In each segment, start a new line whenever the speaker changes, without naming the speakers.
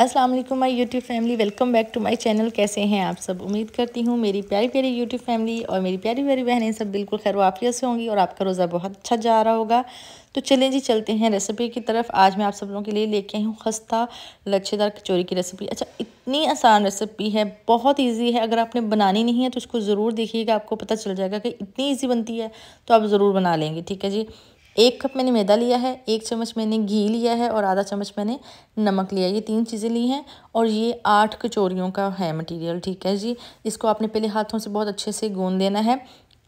अस्सलाम वालेकुम my YouTube family welcome back to my channel कैसे हैं आप सब उम्मीद करती हूँ मेरी प्यारी प्यारी यूट्यूब फैमिली और मेरी प्यारी प्यारी बहनें सब बिल्कुल खैर वाफियत से होंगी और आपका रोज़ा बहुत अच्छा जा रहा होगा तो चलें जी चलते हैं रेसिपी की तरफ आज मैं आप सब लोगों के लिए लेके आई हूँ खस्ता लच्छेदार कचौरी की रेसिपी अच्छा इतनी आसान रेसिपी है बहुत ईजी है अगर आपने बनानी नहीं है तो उसको ज़रूर देखिएगा आपको पता चल जाएगा कि इतनी ईजी बनती है तो आप ज़रूर बना लेंगे ठीक है जी एक कप मैंने मैदा लिया है एक चम्मच मैंने घी लिया है और आधा चम्मच मैंने नमक लिया है ये तीन चीज़ें ली हैं और ये आठ कचौरियों का है मटेरियल ठीक है जी इसको आपने पहले हाथों से बहुत अच्छे से गूंद देना है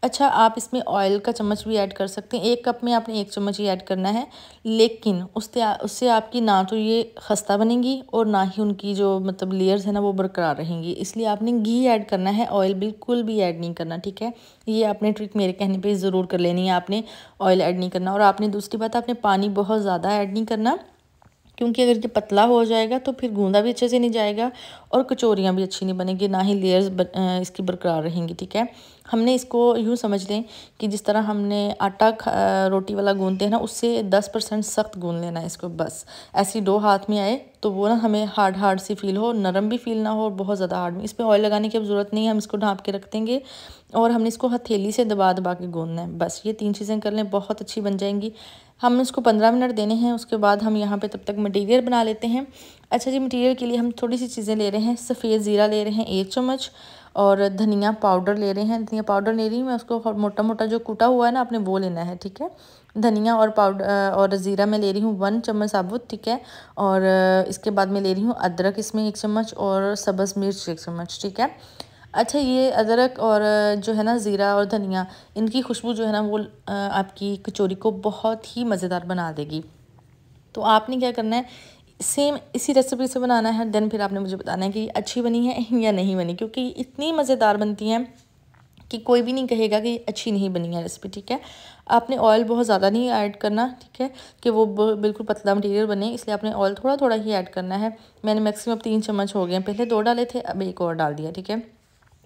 अच्छा आप इसमें ऑयल का चम्मच भी ऐड कर सकते हैं एक कप में आपने एक चम्मच ही ऐड करना है लेकिन उससे उससे आपकी ना तो ये खस्ता बनेगी और ना ही उनकी जो मतलब लेयर्स है ना वो बरकरार रहेंगी इसलिए आपने घी ऐड करना है ऑयल बिल्कुल भी ऐड नहीं करना ठीक है ये आपने ट्रिक मेरे कहने पर ज़रूर कर लेनी है आपने ऑयल ऐड नहीं करना और आपने दूसरी बात आपने पानी बहुत ज़्यादा ऐड नहीं करना क्योंकि अगर ये पतला हो जाएगा तो फिर गूंदा भी अच्छे से नहीं जाएगा और कचोरियाँ भी अच्छी नहीं बनेंगी ना ही लेयर्स इसकी बरकरार रहेंगी ठीक है हमने इसको यूँ समझ लें कि जिस तरह हमने आटा रोटी वाला गूंदते हैं ना उससे दस परसेंट सख्त गूंद लेना है इसको बस ऐसी डो हाथ में आए तो वो ना हमें हार्ड हार्ड सी फील हो नरम भी फील ना हो और बहुत ज़्यादा हार्ड में इस पर ऑयल लगाने की अब ज़रूरत नहीं है हम इसको ढाँप के रख देंगे और हमने इसको हथेली से दबा दबा के गूंदना है बस ये तीन चीज़ें कर लें बहुत अच्छी बन जाएंगी हम इसको पंद्रह मिनट देने हैं उसके बाद हम यहाँ पे तब तक मटेरियल बना लेते हैं अच्छा जी मटेरियल के लिए हम थोड़ी सी चीज़ें ले रहे हैं सफ़ेद ज़ीरा ले रहे हैं एक चम्मच और धनिया पाउडर ले रहे हैं धनिया पाउडर ले रही हूँ मैं उसको मोटा मोटा जो कूटा हुआ है ना आपने वो लेना है ठीक है धनिया और पाउडर और ज़ीरा मैं ले रही हूँ वन चम्मच साबुत ठीक है और इसके बाद मैं ले रही हूँ अदरक इसमें एक चम्मच और सब्ज़ मिर्च एक चम्मच ठीक है अच्छा ये अदरक और जो है ना ज़ीरा और धनिया इनकी खुशबू जो है ना वो आपकी कचौरी को बहुत ही मज़ेदार बना देगी तो आपने क्या करना है सेम इसी रेसिपी से बनाना है देन फिर आपने मुझे बताना है कि अच्छी बनी है या नहीं बनी क्योंकि इतनी मज़ेदार बनती हैं कि कोई भी नहीं कहेगा कि अच्छी नहीं बनी है रेसिपी ठीक है आपने ऑयल बहुत ज़्यादा नहीं ऐड करना ठीक है कि वो बिल्कुल पतला मटेरियल बने इसलिए आपने ऑयल थोड़ा थोड़ा ही ऐड करना है मैंने मैक्सिमम तीन चम्मच हो गए पहले दो डाले थे अब एक और डाल दिया ठीक है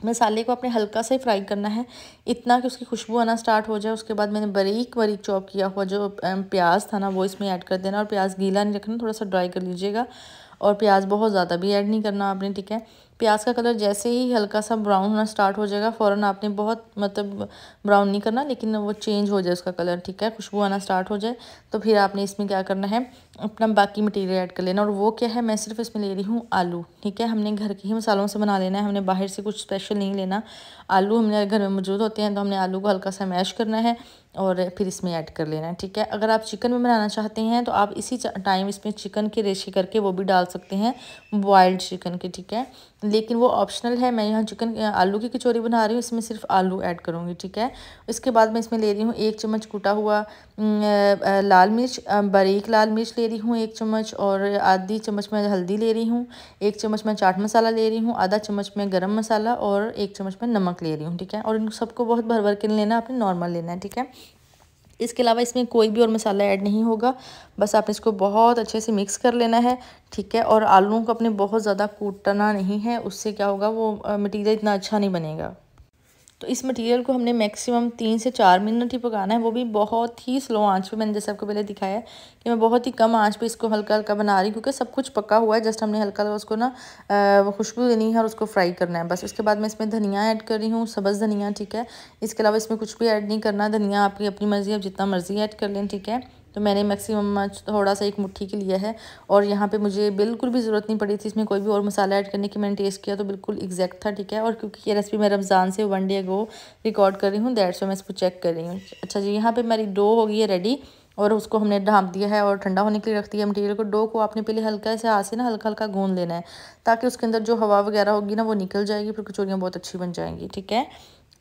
मसाले को आपने हल्का सा ही फ्राई करना है इतना कि उसकी खुशबू आना स्टार्ट हो जाए उसके बाद मैंने बारीक बारीक चॉप किया हुआ जो प्याज था ना वो इसमें ऐड कर देना और प्याज गीला नहीं रखना थोड़ा सा ड्राई कर लीजिएगा और प्याज बहुत ज़्यादा भी ऐड नहीं करना आपने ठीक है प्याज का कलर जैसे ही हल्का सा ब्राउन होना स्टार्ट हो जाएगा फ़ौर आपने बहुत मतलब ब्राउन नहीं करना लेकिन वो चेंज हो जाए उसका कलर ठीक है खुशबू आना स्टार्ट हो जाए तो फिर आपने इसमें क्या करना है अपना बाकी मटेरियल ऐड कर लेना और वो क्या है मैं सिर्फ इसमें ले रही हूँ आलू ठीक है हमने घर के ही मसालों से बना लेना है हमने बाहर से कुछ स्पेशल नहीं लेना आलू हमने घर में मौजूद होते हैं तो हमने आलू को हल्का सा मैश करना है और फिर इसमें ऐड कर लेना है ठीक है अगर आप चिकन में बनाना चाहते हैं तो आप इसी टाइम इसमें चिकन के रेशे करके वो भी डाल सकते हैं बॉयल्ड चिकन के ठीक है लेकिन वो ऑप्शनल है मैं यहाँ चिकन आलू की कचौरी बना रही हूँ इसमें सिर्फ आलू ऐड करूँगी ठीक है इसके बाद मैं इसमें ले रही हूँ एक चम्मच कूटा हुआ लाल मिर्च बारीक लाल मिर्च ले रही हूँ एक चम्मच और आधी चम्मच मैं हल्दी ले रही हूँ एक चम्मच मैं चाट मसाला ले रही हूँ आधा चम्मच मैं गर्म मसाला और एक चम्मच मैं नमक ले रही हूँ ठीक है और इन सबको बहुत भर भर के लेना आपने नॉर्मल लेना है ठीक है इसके अलावा इसमें कोई भी और मसाला ऐड नहीं होगा बस आपने इसको बहुत अच्छे से मिक्स कर लेना है ठीक है और आलूओं को अपने बहुत ज़्यादा कूटना नहीं है उससे क्या होगा वो मटीरियल इतना अच्छा नहीं बनेगा तो इस मटेरियल को हमने मैक्सिमम तीन से चार मिनट ही पकाना है वो भी बहुत ही स्लो आंच पे मैंने जैसे आपको पहले दिखाया है कि मैं बहुत ही कम आंच पे इसको हल्का हल्का बना रही हूँ क्योंकि सब कुछ पका हुआ है जस्ट हमने हल्का हल्का उसको ना खुशबू देनी है और उसको फ्राई करना है बस उसके बाद मैं इसमें धनिया ऐड कर रही हूँ सब्ज़ धनिया ठीक है इसके अलावा इसमें कुछ भी ऐड नहीं करना धनिया आपकी अपनी मर्ज़ी आप जितना मर्ज़ी ऐड कर लें ठीक है तो मैंने मैक्सिमम थोड़ा सा एक मुट्ठी के लिया है और यहाँ पे मुझे बिल्कुल भी ज़रूरत नहीं पड़ी थी इसमें कोई भी और मसाला ऐड करने की मैंने टेस्ट किया तो बिल्कुल एग्जैक्ट था ठीक है और क्योंकि ये रेसिपी मैं रमज़ान से वन डे गो रिकॉर्ड कर रही हूँ दैट्स वे मैं इसको चेक कर रही हूँ अच्छा जी यहाँ पर मेरी डो हो गई है रेडी और उसको हमने ढाँप दिया है और ठंडा होने के लिए रख दिया मटेरियल को डो को आपने पहले हल्का से हाथ से ना हल्का हल्का गूंद लेना है ताकि उसके अंदर जो हवा वगैरह होगी ना वो निकल जाएगी फिर कचोरियाँ बहुत अच्छी बन जाएंगी ठीक है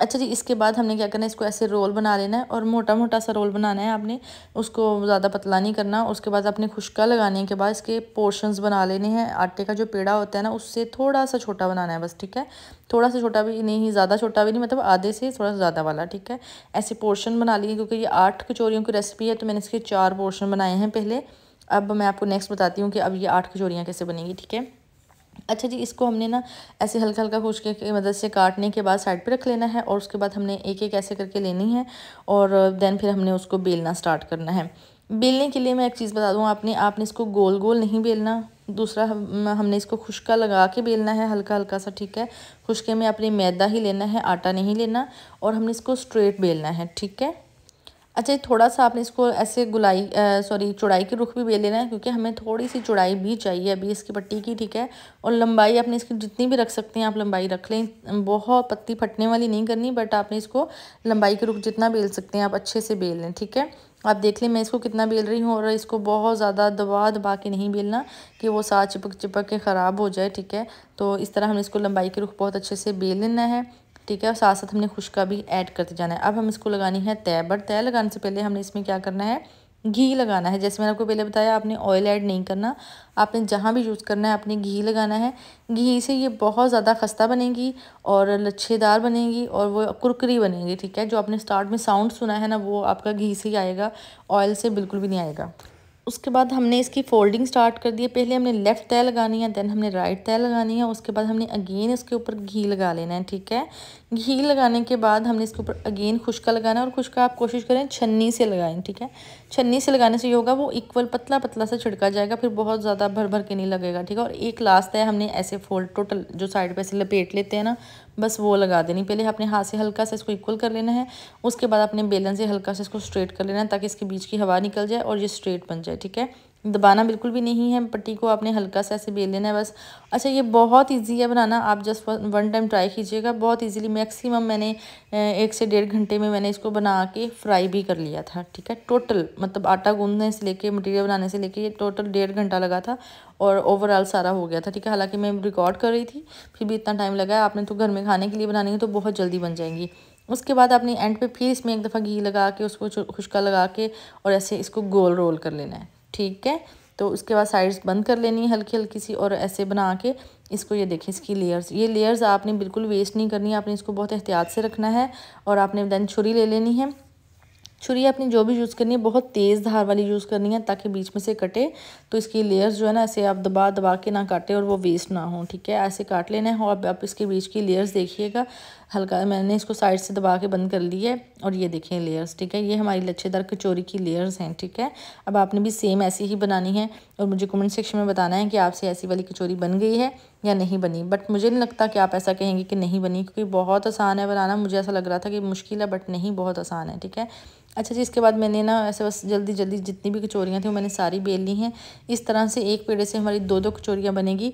अच्छा जी इसके बाद हमने क्या करना है इसको ऐसे रोल बना लेना है और मोटा मोटा सा रोल बनाना है आपने उसको ज़्यादा पतला नहीं करना उसके बाद आपने खुशका लगाने के बाद इसके पोर्शंस बना लेने हैं आटे का जो पेड़ा होता है ना उससे थोड़ा सा छोटा बनाना है बस ठीक है थोड़ा सा छोटा भी नहीं ज़्यादा छोटा भी नहीं मतलब आधे से थोड़ा ज़्यादा वाला ठीक है ऐसे पोर्शन बना लिए क्योंकि ये आठ कचोरियों की रेसिपी है तो मैंने इसके चार पोर्शन बनाए हैं पहले अब मैं आपको नेक्स्ट बताती हूँ कि अब ये आठ कचोरियाँ कैसे बनेंगी ठीक है अच्छा जी इसको हमने ना ऐसे हल्का हल्का खुश की मदद से काटने के बाद साइड पे रख लेना है और उसके बाद हमने एक एक ऐसे करके लेनी है और देन फिर हमने उसको बेलना स्टार्ट करना है बेलने के लिए मैं एक चीज़ बता दूँ आपने आपने इसको गोल गोल नहीं बेलना दूसरा हमने इसको खुशका लगा के बेलना है हल्का हल्का सा ठीक है खुशके में आपने मैदा ही लेना है आटा नहीं लेना और हमने इसको स्ट्रेट बेलना है ठीक है अच्छा थोड़ा सा आपने इसको ऐसे गुलाई सॉरी चौड़ाई के रुख भी बेल लेना है क्योंकि हमें थोड़ी सी चौड़ाई भी चाहिए अभी इसकी पट्टी की ठीक है और लंबाई आपने इसकी जितनी भी रख सकते हैं आप लंबाई रख लें बहुत पत्ती फटने वाली नहीं करनी बट आपने इसको लंबाई के रुख जितना बेल सकते हैं आप अच्छे से बेल लें ठीक है आप देख लें मैं इसको कितना बेल रही हूँ और इसको बहुत ज़्यादा दबा दबा के नहीं बेलना कि वो साथ चिपक चिपक के ख़राब हो जाए ठीक है तो इस तरह हमने इसको लंबाई के रुख बहुत अच्छे से बेल लेना है ठीक है और साथ साथ हमने खुशका भी ऐड करते जाना है अब हम इसको लगानी है तय बट तय लगाने से पहले हमने इसमें क्या करना है घी लगाना है जैसे मैंने आपको पहले बताया आपने ऑयल ऐड नहीं करना आपने जहाँ भी यूज़ करना है आपने घी लगाना है घी से ये बहुत ज़्यादा खस्ता बनेगी और लच्छेदार बनेगी और वो कुरकरी बनेगी ठीक है जो आपने स्टार्ट में साउंड सुना है ना वो आपका घी से ही आएगा ऑयल से बिल्कुल भी नहीं आएगा उसके बाद हमने इसकी फोल्डिंग स्टार्ट कर दी है पहले हमने लेफ़्ट तय लगानी है देन हमने राइट तय लगानी है उसके बाद हमने अगेन इसके ऊपर घी लगा लेना है ठीक है घी लगाने के बाद हमने इसके ऊपर अगेन खुशका लगाना है और खुशका आप कोशिश करें छन्नी से लगाएं ठीक है छन्नी से लगाने से ये होगा वो इक्वल पतला पतला सा छिड़का जाएगा फिर बहुत ज़्यादा भर भर के नहीं लगेगा ठीक है और एक लास्ट है हमने ऐसे फोल्ड टोटल जो साइड पे ऐसे लपेट लेते हैं ना बस वो लगा देनी पहले अपने हाथ से हल्का सा इसको इक्वल कर लेना है उसके बाद अपने बेलन से हल्का सा इसको स्ट्रेट कर लेना है ताकि इसके बीच की हवा निकल जाए और ये स्ट्रेट बन जाए ठीक है दबाना बिल्कुल भी नहीं है पट्टी को आपने हल्का सा ऐसे बेल लेना है बस अच्छा ये बहुत इजी है बनाना आप जस्ट वन टाइम ट्राई कीजिएगा बहुत इजीली मैक्सिमम मैंने एक से डेढ़ घंटे में मैंने इसको बना के फ्राई भी कर लिया था ठीक है टोटल मतलब आटा गूंदने से लेके मटेरियल बनाने से लेके ये टोटल डेढ़ घंटा लगा था और ओवरऑल सारा हो गया था ठीक है हालाँकि मैं रिकॉर्ड कर रही थी फिर भी इतना टाइम लगा आपने तो घर में खाने के लिए बनानी है तो बहुत जल्दी बन जाएंगी उसके बाद आपने एंड पे फिर इसमें एक दफ़ा घी लगा के उसको खुशका लगा के और ऐसे इसको गोल रोल कर लेना है ठीक है तो उसके बाद साइड्स बंद कर लेनी है हल्की हल्की सी और ऐसे बना के इसको ये देखें इसकी लेयर्स ये लेयर्स आपने बिल्कुल वेस्ट नहीं करनी आपने इसको बहुत एहतियात से रखना है और आपने दैन छुरी ले लेनी है छुरी आपने जो भी यूज़ करनी है बहुत तेज़ धार वाली यूज़ करनी है ताकि बीच में से कटे तो इसकी लेयर्स जो है ना ऐसे आप दबा दबा के ना काटें और वो वेस्ट ना हो ठीक है ऐसे काट लेना है और अब आप इसके बीच की लेयर्स देखिएगा हल्का मैंने इसको साइड से दबा के बंद कर ली है और ये देखें लेयर्स ठीक है ये हमारी लच्छेदार कचोरी की लेयर्स हैं ठीक है अब आपने भी सेम ऐसी ही बनानी है और मुझे कमेंट सेक्शन में बताना है कि आपसे ऐसी वाली कचोरी बन गई है या नहीं बनी बट मुझे नहीं लगता कि आप ऐसा कहेंगे कि नहीं बनी क्योंकि बहुत आसान है बनाना मुझे ऐसा लग रहा था कि मुश्किल है बट नहीं बहुत आसान है ठीक है अच्छा जी इसके बाद मैंने ना ऐसे बस जल्दी जल्दी जितनी भी कचोरियाँ थी वो मैंने सारी बेल ली हैं इस तरह से एक पेड़े से हमारी दो दो कचोरियाँ बनेगी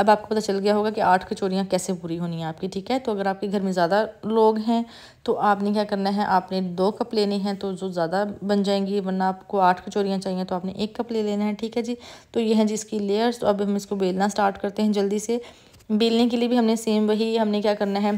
अब आपको पता चल गया होगा कि आठ कचोरियाँ कैसे पूरी होनी है आपकी ठीक है तो अगर आपके घर में ज़्यादा लोग हैं तो आपने क्या करना है आपने दो कप लेने हैं तो जो ज़्यादा बन जाएंगी वरना आपको आठ कचोरियाँ चाहिए तो आपने एक कप ले लेना है ठीक है जी तो ये हैं जी इसकी लेयर्स तो अब हम इसको बेलना स्टार्ट करते हैं जल्दी से बेलने के लिए भी हमने सेम वही हमने क्या करना है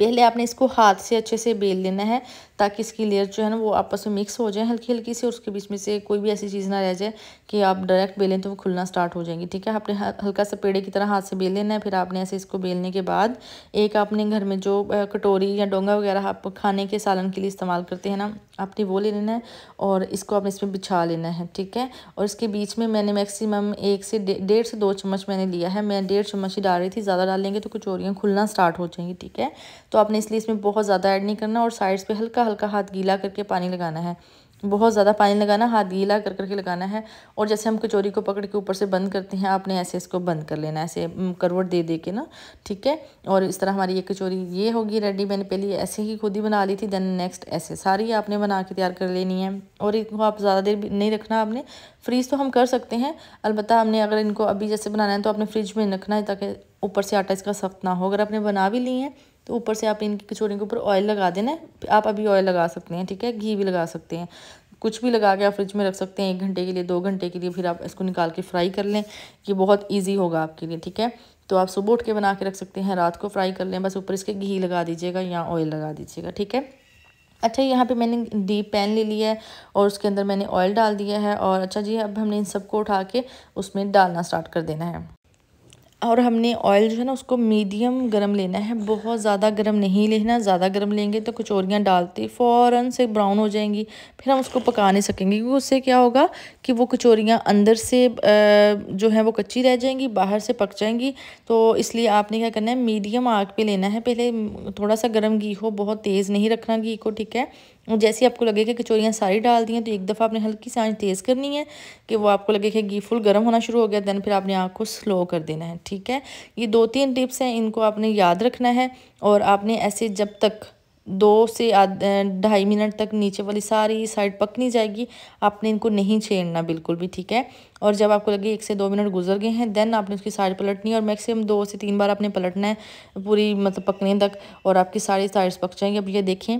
पहले आपने इसको हाथ से अच्छे से बेल लेना है ताकि इसकी लेयर जो है ना वो आपस में मिक्स हो जाए हल्की हल्की से और उसके बीच में से कोई भी ऐसी चीज़ ना रह जाए कि आप डायरेक्ट बेलें तो वो खुलना स्टार्ट हो जाएंगी ठीक है आपने हल्का सा पेड़े की तरह हाथ से बेल लेना है फिर आपने ऐसे इसको बेलने के बाद एक आपने घर में जो कटोरी या डोंगा वगैरह आप खाने के सालन के लिए इस्तेमाल करते हैं ना आपने वो ले लेना है और इसको आपने इसमें बिछा लेना है ठीक है और इसके बीच में मैंने मैक्सिमम एक से डेढ़ से दो चम्मच मैंने लिया है मैं डेढ़ चम्मच ही डाल रही थी ज़्यादा डाल लेंगे तो कचोरियाँ खुलना स्टार्ट हो जाएंगी ठीक है तो आपने इसलिए इसमें बहुत ज़्यादा ऐड नहीं करना और साइड्स पे हल्का हल्का हाथ गीला करके पानी लगाना है बहुत ज़्यादा पानी लगाना हाथ गीला कर करके लगाना है और जैसे हम कचौरी को पकड़ के ऊपर से बंद करते हैं आपने ऐसे इसको बंद कर लेना ऐसे करवट दे दे के ना ठीक है और इस तरह हमारी ये कचौरी ये होगी रेडी मैंने पहले ऐसे ही खुद ही बना ली थी देन नेक्स्ट ऐसे सारी आपने बना के तैयार कर लेनी है और इनको आप ज़्यादा देर नहीं रखना आपने फ्रीज़ तो हम कर सकते हैं अलबत् हमने अगर इनको अभी जैसे बनाना है तो आपने फ्रिज में रखना है ताकि ऊपर से आटा इसका सख्त ना हो अगर आपने बना भी ली है तो ऊपर से आप इनकी कचौड़ी के ऊपर ऑयल लगा देना आप अभी ऑयल लगा सकते हैं ठीक है घी भी लगा सकते हैं कुछ भी लगा के आप फ्रिज में रख सकते हैं एक घंटे के लिए दो घंटे के लिए फिर आप इसको निकाल के फ्राई कर लें ये बहुत ईजी होगा आपके लिए ठीक है तो आप सुबह उठ के बना के रख सकते हैं रात को फ्राई कर लें बस ऊपर इसके घी लगा दीजिएगा या ऑयल लगा दीजिएगा ठीक है अच्छा यहाँ पे मैंने डीप पैन ले लिया है और उसके अंदर मैंने ऑयल डाल दिया है और अच्छा जी अब हमने इन सबको उठा के उसमें डालना स्टार्ट कर देना है और हमने ऑयल जो है ना उसको मीडियम गरम लेना है बहुत ज़्यादा गरम नहीं लेना ज़्यादा गरम लेंगे तो कचौरियाँ डालते फ़ौर से ब्राउन हो जाएंगी फिर हम उसको पका नहीं सकेंगे क्योंकि उससे क्या होगा कि वो कचौरियाँ अंदर से जो है वो कच्ची रह जाएंगी बाहर से पक जाएंगी तो इसलिए आपने क्या करना है मीडियम आग पर लेना है पहले थोड़ा सा गर्म घी हो बहुत तेज़ नहीं रखना घी को ठीक है और जैसे ही आपको लगेगा कचौरियाँ सारी डाल दी हैं तो एक दफ़ा आपने हल्की सी आँच तेज़ करनी है कि वो आपको लगे कि घी फुल गर्म होना शुरू हो गया दैन फिर आपने आँख को स्लो कर देना है ठीक है ये दो तीन टिप्स हैं इनको आपने याद रखना है और आपने ऐसे जब तक दो से ढाई मिनट तक नीचे वाली सारी साइड पक नहीं जाएगी आपने इनको नहीं छेड़ना बिल्कुल भी ठीक है और जब आपको लगे एक से दो मिनट गुजर गए हैं देन आपने उसकी साइड पलटनी है और मैक्सिमम दो से तीन बार आपने पलटना है पूरी मतलब पकने तक और आपकी सारी साइड्स पक जाएंगी अब ये देखें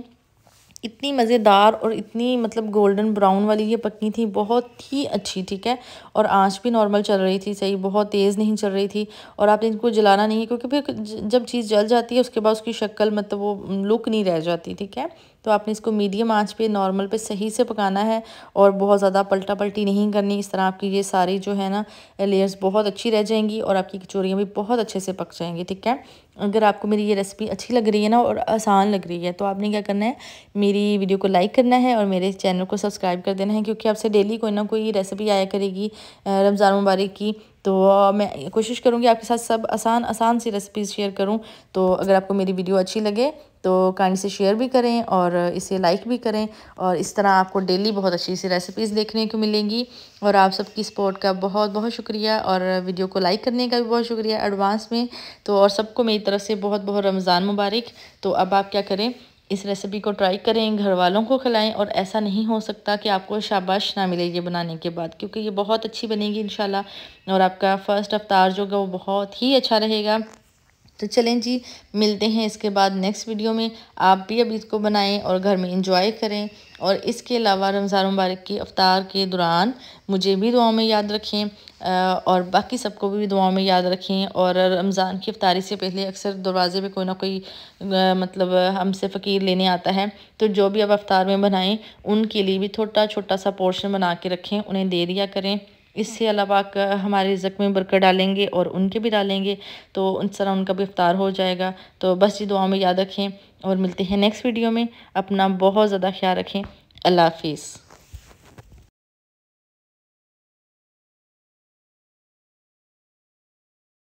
इतनी मज़ेदार और इतनी मतलब गोल्डन ब्राउन वाली ये पकनी थी बहुत ही अच्छी ठीक है और आँच भी नॉर्मल चल रही थी सही बहुत तेज़ नहीं चल रही थी और आपने इनको जलाना नहीं है क्योंकि फिर जब चीज़ जल जाती है उसके बाद उसकी शक्ल मतलब वो लुक नहीं रह जाती ठीक है तो आपने इसको मीडियम आंच पे नॉर्मल पे सही से पकाना है और बहुत ज़्यादा पलटा पलटी नहीं करनी इस तरह आपकी ये सारी जो है ना लेयर्स बहुत अच्छी रह जाएंगी और आपकी कचोरियाँ भी बहुत अच्छे से पक जाएंगी ठीक है अगर आपको मेरी ये रेसिपी अच्छी लग रही है ना और आसान लग रही है तो आपने क्या करना है मेरी वीडियो को लाइक करना है और मेरे चैनल को सब्सक्राइब कर देना है क्योंकि आपसे डेली कोई ना कोई रेसिपी आया करेगी रमज़ान मुबारक की तो मैं कोशिश करूँगी आपके साथ सब आसान आसान सी रेसिपीज़ शेयर करूँ तो अगर आपको मेरी वीडियो अच्छी लगे तो काइंड से शेयर भी करें और इसे लाइक भी करें और इस तरह आपको डेली बहुत अच्छी सी रेसिपीज़ देखने को मिलेंगी और आप सबकी सपोर्ट का बहुत बहुत शुक्रिया और वीडियो को लाइक करने का भी बहुत शुक्रिया एडवांस में तो और सबको मेरी तरफ से बहुत बहुत रमज़ान मुबारक तो अब आप क्या करें इस रेसिपी को ट्राई करें घर वालों को खिलाएं और ऐसा नहीं हो सकता कि आपको शाबाश ना मिले ये बनाने के बाद क्योंकि ये बहुत अच्छी बनेगी इन और आपका फ़र्स्ट अवतार जो होगा वो बहुत ही अच्छा रहेगा तो चलें जी मिलते हैं इसके बाद नेक्स्ट वीडियो में आप भी अब इसको बनाएं और घर में इंजॉय करें और इसके अलावा रमज़ान मुबारक की अवतार के दौरान मुझे भी दुआओं में याद रखें और बाकी सबको भी दुआओं में याद रखें और रमज़ान की अफ्तारी से पहले अक्सर दरवाज़े पे कोई ना कोई मतलब हमसे फ़कीर लेने आता है तो जो भी अब अफ्तार में बनाएं उनके लिए भी छोटा छोटा सा पोर्शन बना के रखें उन्हें दे दिया करें इससे अलावा हमारे ज़ख्मी बरकर डालेंगे और उनके भी डालेंगे तो उन तरह उनका भी अफ्तार हो जाएगा तो बस ये दुआ में याद रखें और मिलते हैं नेक्स्ट वीडियो में अपना बहुत ज़्यादा ख्याल रखें अल्लाह हाफिज़